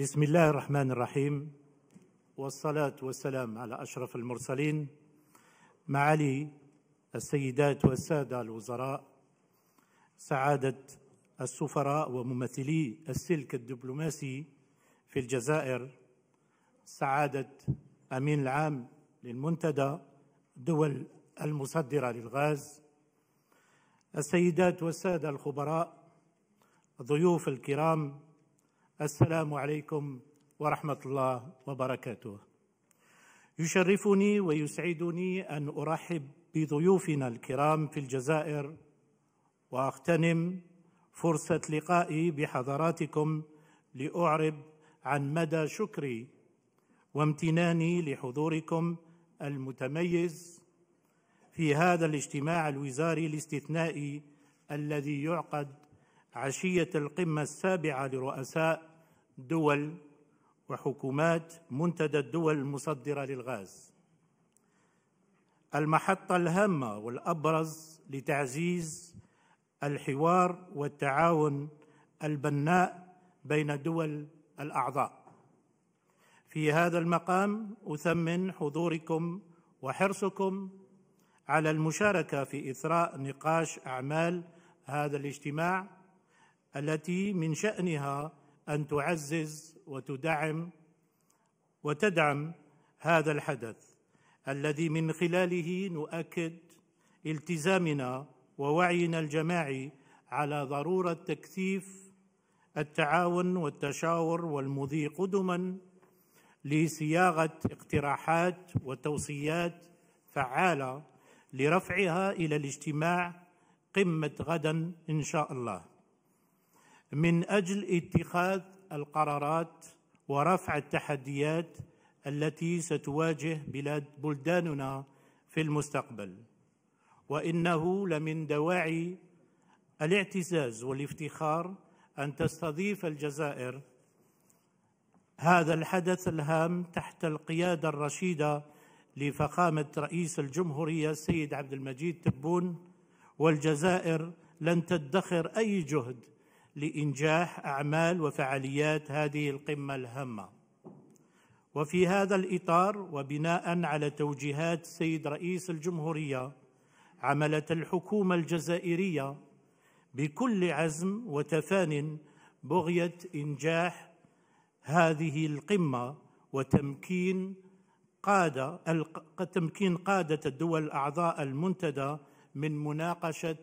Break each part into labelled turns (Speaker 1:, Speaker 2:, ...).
Speaker 1: بسم الله الرحمن الرحيم والصلاة والسلام على أشرف المرسلين معالي السيدات والسادة الوزراء سعادة السفراء وممثلي السلك الدبلوماسي في الجزائر سعادة أمين العام للمنتدى دول المصدرة للغاز السيدات والسادة الخبراء ضيوف الكرام السلام عليكم ورحمه الله وبركاته يشرفني ويسعدني ان ارحب بضيوفنا الكرام في الجزائر واغتنم فرصه لقائي بحضراتكم لاعرب عن مدى شكري وامتناني لحضوركم المتميز في هذا الاجتماع الوزاري الاستثنائي الذي يعقد عشيه القمه السابعه لرؤساء دول وحكومات منتدى الدول المصدرة للغاز المحطة الهامة والأبرز لتعزيز الحوار والتعاون البناء بين دول الأعضاء في هذا المقام أثمن حضوركم وحرصكم على المشاركة في إثراء نقاش أعمال هذا الاجتماع التي من شأنها ان تعزز وتدعم وتدعم هذا الحدث الذي من خلاله نؤكد التزامنا ووعينا الجماعي على ضروره تكثيف التعاون والتشاور والمضي قدما لصياغه اقتراحات وتوصيات فعاله لرفعها الى الاجتماع قمه غدا ان شاء الله من اجل اتخاذ القرارات ورفع التحديات التي ستواجه بلاد بلداننا في المستقبل وانه لمن دواعي الاعتزاز والافتخار ان تستضيف الجزائر هذا الحدث الهام تحت القياده الرشيده لفخامه رئيس الجمهوريه السيد عبد المجيد تبون والجزائر لن تدخر اي جهد لإنجاح أعمال وفعاليات هذه القمة الهامة وفي هذا الإطار وبناء على توجيهات السيد رئيس الجمهورية عملت الحكومة الجزائرية بكل عزم وتفان بغية إنجاح هذه القمة وتمكين قادة تمكين قادة الدول الأعضاء المنتدى من مناقشة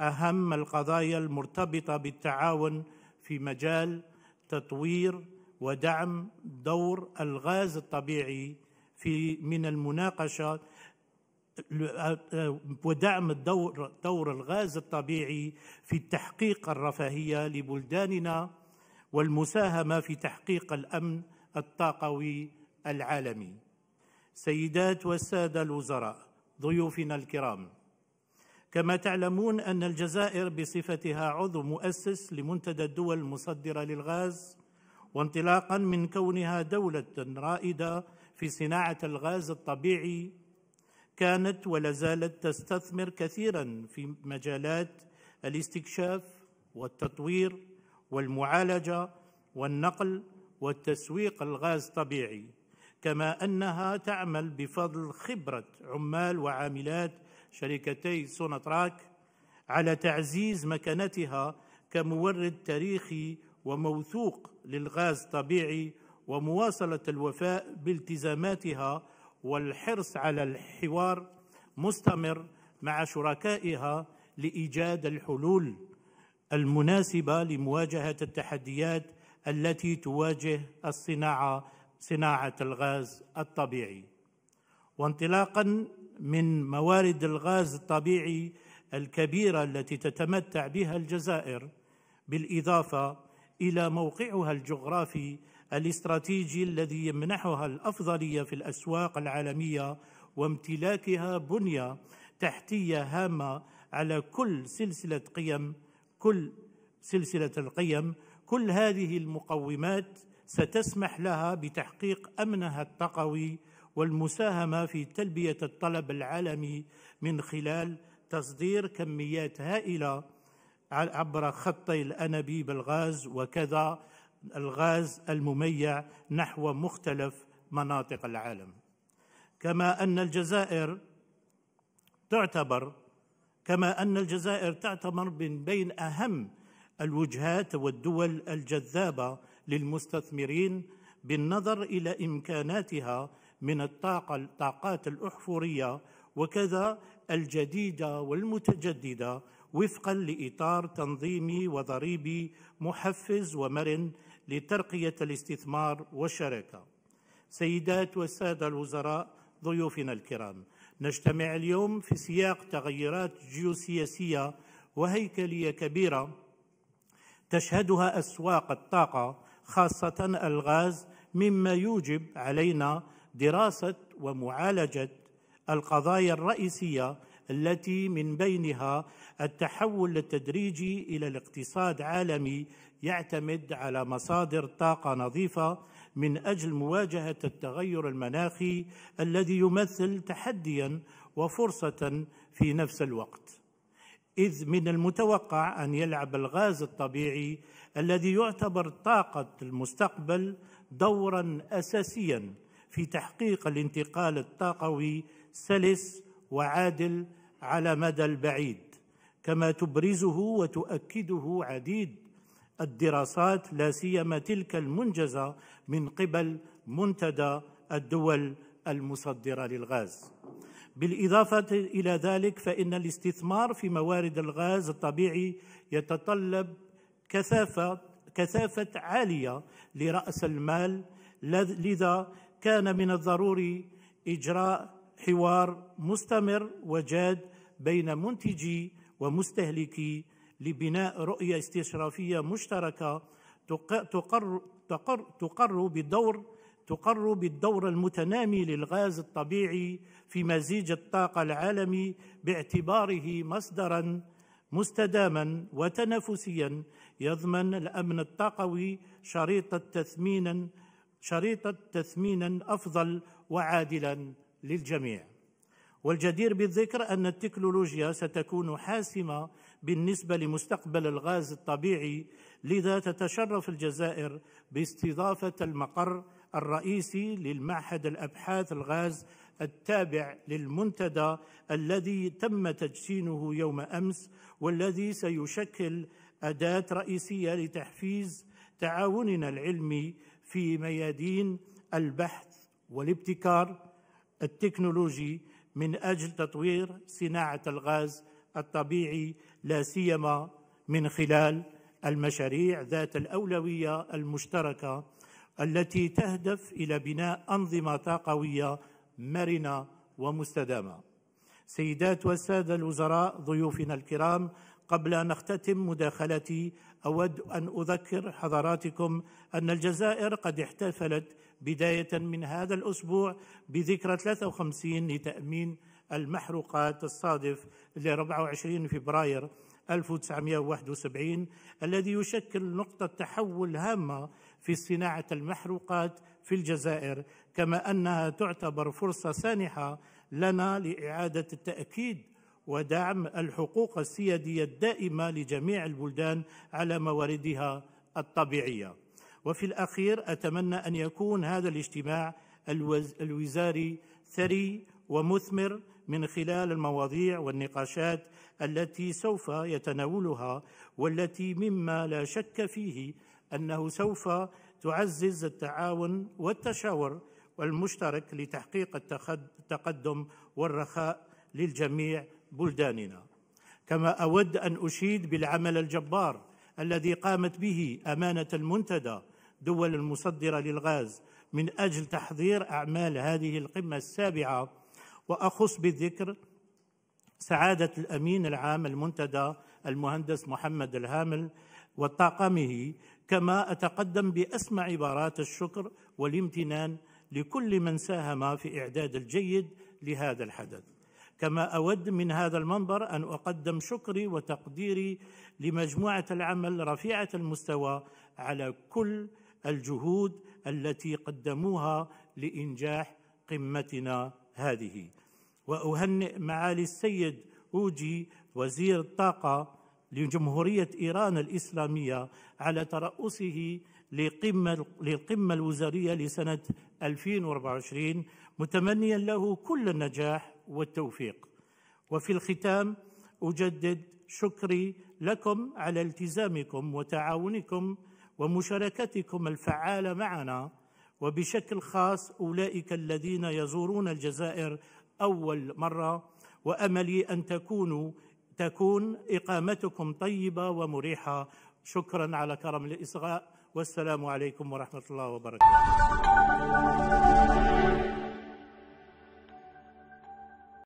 Speaker 1: اهم القضايا المرتبطه بالتعاون في مجال تطوير ودعم دور الغاز الطبيعي في من المناقشه ودعم الدور دور الغاز الطبيعي في تحقيق الرفاهيه لبلداننا والمساهمه في تحقيق الامن الطاقوي العالمي. سيدات والساده الوزراء، ضيوفنا الكرام، كما تعلمون أن الجزائر بصفتها عضو مؤسس لمنتدى الدول المصدرة للغاز وانطلاقا من كونها دولة رائدة في صناعة الغاز الطبيعي كانت ولا زالت تستثمر كثيرا في مجالات الاستكشاف والتطوير والمعالجة والنقل والتسويق الغاز الطبيعي كما أنها تعمل بفضل خبرة عمال وعاملات شركتي سوناتراك على تعزيز مكانتها كمورد تاريخي وموثوق للغاز الطبيعي ومواصله الوفاء بالتزاماتها والحرص على الحوار مستمر مع شركائها لايجاد الحلول المناسبه لمواجهه التحديات التي تواجه الصناعه صناعه الغاز الطبيعي وانطلاقا من موارد الغاز الطبيعي الكبيره التي تتمتع بها الجزائر بالاضافه الى موقعها الجغرافي الاستراتيجي الذي يمنحها الافضليه في الاسواق العالميه وامتلاكها بنيه تحتيه هامه على كل سلسله قيم كل سلسله القيم كل هذه المقومات ستسمح لها بتحقيق امنها التقوي والمساهمه في تلبيه الطلب العالمي من خلال تصدير كميات هائله عبر خطي الانابيب الغاز وكذا الغاز المميع نحو مختلف مناطق العالم كما ان الجزائر تعتبر كما ان الجزائر تعتبر من بين اهم الوجهات والدول الجذابه للمستثمرين بالنظر الى امكاناتها من الطاقة الطاقات الأحفورية وكذا الجديدة والمتجددة وفقا لإطار تنظيمي وضريبي محفز ومرن لترقية الاستثمار والشراكة سيدات والسادة الوزراء ضيوفنا الكرام نجتمع اليوم في سياق تغيرات جيوسياسية وهيكلية كبيرة تشهدها أسواق الطاقة خاصة الغاز مما يوجب علينا دراسه ومعالجه القضايا الرئيسيه التي من بينها التحول التدريجي الى الاقتصاد عالمي يعتمد على مصادر طاقه نظيفه من اجل مواجهه التغير المناخي الذي يمثل تحديا وفرصه في نفس الوقت اذ من المتوقع ان يلعب الغاز الطبيعي الذي يعتبر طاقه المستقبل دورا اساسيا في تحقيق الانتقال الطاقوي سلس وعادل على مدى البعيد كما تبرزه وتؤكده عديد الدراسات لا سيما تلك المنجزه من قبل منتدى الدول المصدره للغاز بالاضافه الى ذلك فان الاستثمار في موارد الغاز الطبيعي يتطلب كثافه كثافه عاليه لراس المال لذا كان من الضروري إجراء حوار مستمر وجاد بين منتجي ومستهلكي لبناء رؤية استشرافية مشتركة تقر, تقر, تقر بالدور تقر بالدور المتنامي للغاز الطبيعي في مزيج الطاقة العالمي باعتباره مصدرا مستداما وتنافسيا يضمن الأمن الطاقوي شريطة تثمينا شريطة تثمينا أفضل وعادلا للجميع والجدير بالذكر أن التكنولوجيا ستكون حاسمة بالنسبة لمستقبل الغاز الطبيعي لذا تتشرف الجزائر باستضافة المقر الرئيسي للمعهد الأبحاث الغاز التابع للمنتدى الذي تم تدشينه يوم أمس والذي سيشكل أداة رئيسية لتحفيز تعاوننا العلمي في ميادين البحث والابتكار التكنولوجي من اجل تطوير صناعه الغاز الطبيعي لا سيما من خلال المشاريع ذات الاولويه المشتركه التي تهدف الى بناء انظمه طاقويه مرنه ومستدامه. سيدات والساده الوزراء ضيوفنا الكرام قبل ان اختتم مداخلتي اود ان اذكر حضراتكم ان الجزائر قد احتفلت بدايه من هذا الاسبوع بذكرى 53 لتامين المحروقات الصادف ل 24 فبراير 1971 الذي يشكل نقطة تحول هامة في صناعة المحروقات في الجزائر كما أنها تعتبر فرصة سانحة لنا لإعادة التأكيد ودعم الحقوق السياديه الدائمه لجميع البلدان على مواردها الطبيعيه. وفي الاخير اتمنى ان يكون هذا الاجتماع الوزاري ثري ومثمر من خلال المواضيع والنقاشات التي سوف يتناولها والتي مما لا شك فيه انه سوف تعزز التعاون والتشاور المشترك لتحقيق التقدم والرخاء للجميع بلداننا كما اود ان اشيد بالعمل الجبار الذي قامت به امانه المنتدى دول المصدره للغاز من اجل تحضير اعمال هذه القمه السابعه واخص بالذكر سعاده الامين العام المنتدى المهندس محمد الهامل وطاقمه كما اتقدم باسمع عبارات الشكر والامتنان لكل من ساهم في اعداد الجيد لهذا الحدث كما اود من هذا المنبر ان اقدم شكري وتقديري لمجموعه العمل رفيعه المستوى على كل الجهود التي قدموها لانجاح قمتنا هذه واهنئ معالي السيد اوجي وزير الطاقه لجمهوريه ايران الاسلاميه على ترأسه لقمة للقمة الوزارية لسنة 2024 متمنيا له كل النجاح والتوفيق وفي الختام اجدد شكري لكم على التزامكم وتعاونكم ومشاركتكم الفعاله معنا وبشكل خاص اولئك الذين يزورون الجزائر اول مره واملي ان تكونوا تكون اقامتكم طيبه ومريحه شكرا على كرم الاصغاء والسلام عليكم ورحمه الله وبركاته